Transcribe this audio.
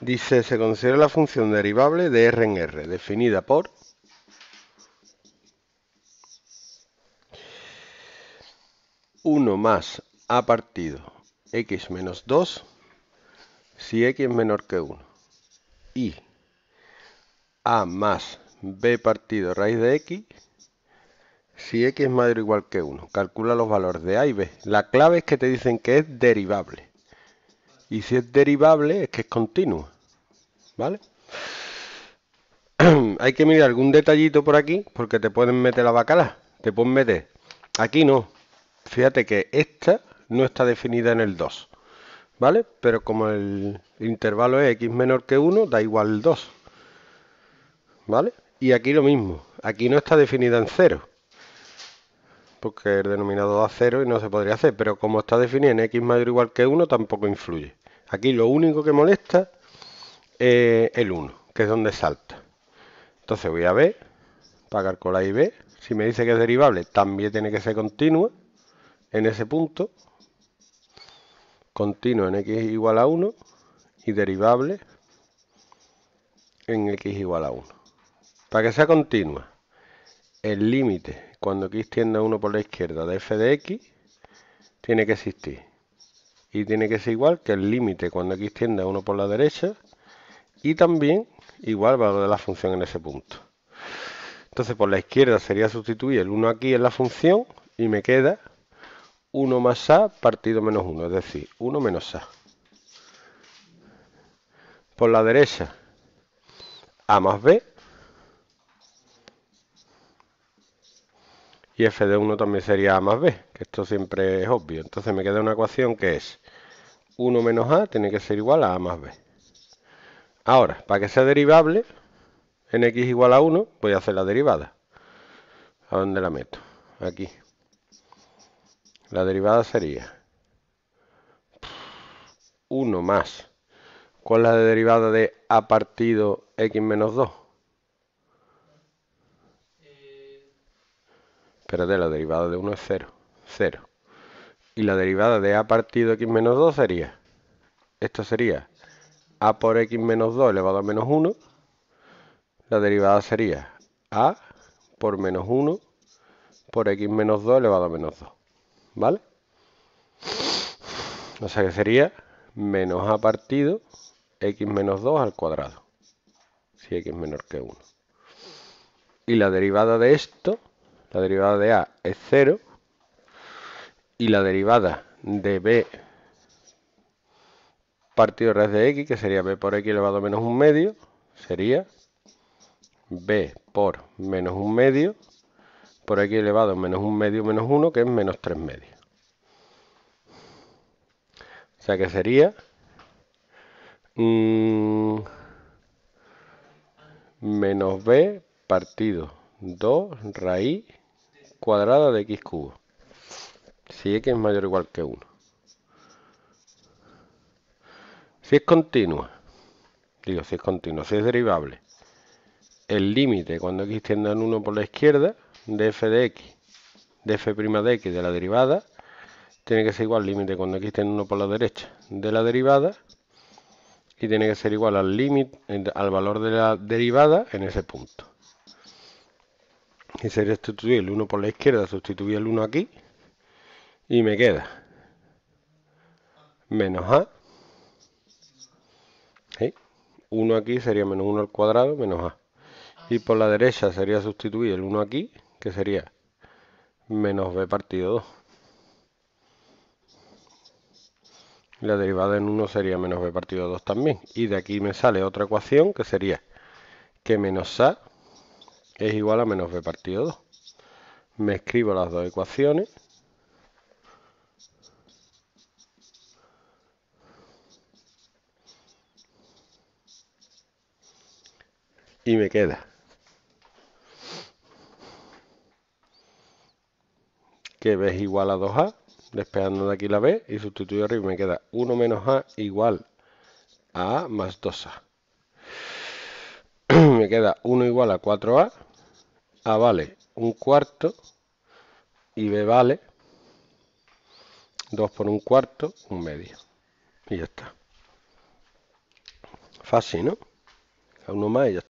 Dice, se considera la función derivable de R en R, definida por... ...1 más a partido x menos 2 si x es menor que 1. Y a más b partido raíz de x si x es mayor o igual que 1. Calcula los valores de a y b. La clave es que te dicen que es derivable. Y si es derivable, es que es continua. ¿Vale? Hay que mirar algún detallito por aquí, porque te pueden meter la bacala. Te pueden meter. Aquí no. Fíjate que esta no está definida en el 2. ¿Vale? Pero como el intervalo es x menor que 1, da igual el 2. ¿Vale? Y aquí lo mismo. Aquí no está definida en 0 porque el denominador da 0 y no se podría hacer, pero como está definida en x mayor o igual que 1 tampoco influye. Aquí lo único que molesta es eh, el 1, que es donde salta. Entonces voy a B, pagar con la IB. Si me dice que es derivable, también tiene que ser continua en ese punto. Continua en x igual a 1 y derivable en x igual a 1. Para que sea continua, el límite cuando x tiende a 1 por la izquierda de f de x tiene que existir y tiene que ser igual que el límite cuando x tiende a 1 por la derecha y también igual valor de la función en ese punto. Entonces por la izquierda sería sustituir el 1 aquí en la función y me queda 1 más a partido menos 1, es decir, 1 menos a. Por la derecha, a más b y f de 1 también sería a más b, que esto siempre es obvio. Entonces me queda una ecuación que es 1 menos a tiene que ser igual a a más b. Ahora, para que sea derivable, en x igual a 1, voy a hacer la derivada. ¿A dónde la meto? Aquí. La derivada sería 1 más. ¿Cuál es la derivada de a partido x menos 2? Espérate, la derivada de 1 es 0. 0. Y la derivada de a partido x menos 2 sería... Esto sería a por x menos 2 elevado a menos 1. La derivada sería a por menos 1 por x menos 2 elevado a menos 2. ¿Vale? O sea que sería menos a partido x menos 2 al cuadrado. Si x es menor que 1. Y la derivada de esto la derivada de A es 0 y la derivada de B partido raíz de X, que sería B por X elevado a menos un medio, sería B por menos un medio por X elevado a menos un medio menos 1, que es menos 3 medios. O sea que sería... Mm, menos b partido 2 raíz cuadrada de x cubo. Si x es mayor o igual que 1. Si es continua, digo, si es continua, si es derivable, el límite cuando x tiende a 1 por la izquierda de f de x, de f' de x de la derivada, tiene que ser igual al límite cuando x tiende 1 por la derecha de la derivada y tiene que ser igual al límite al valor de la derivada en ese punto. Y sería sustituir el 1 por la izquierda, sustituir el 1 aquí y me queda menos a. 1 aquí sería menos 1 al cuadrado menos a. Y por la derecha sería sustituir el 1 aquí, que sería menos b partido 2. La derivada en 1 sería menos b partido 2 también. Y de aquí me sale otra ecuación que sería que menos a es igual a menos b partido 2. Me escribo las dos ecuaciones. Y me queda que b es igual a 2a, despejando de aquí la b y sustituyo arriba, me queda 1 menos a igual a, a más 2a. me queda 1 igual a 4a, a ah, vale un cuarto y B vale 2 por un cuarto, un medio. Y ya está. Fácil, ¿no? uno más y ya está.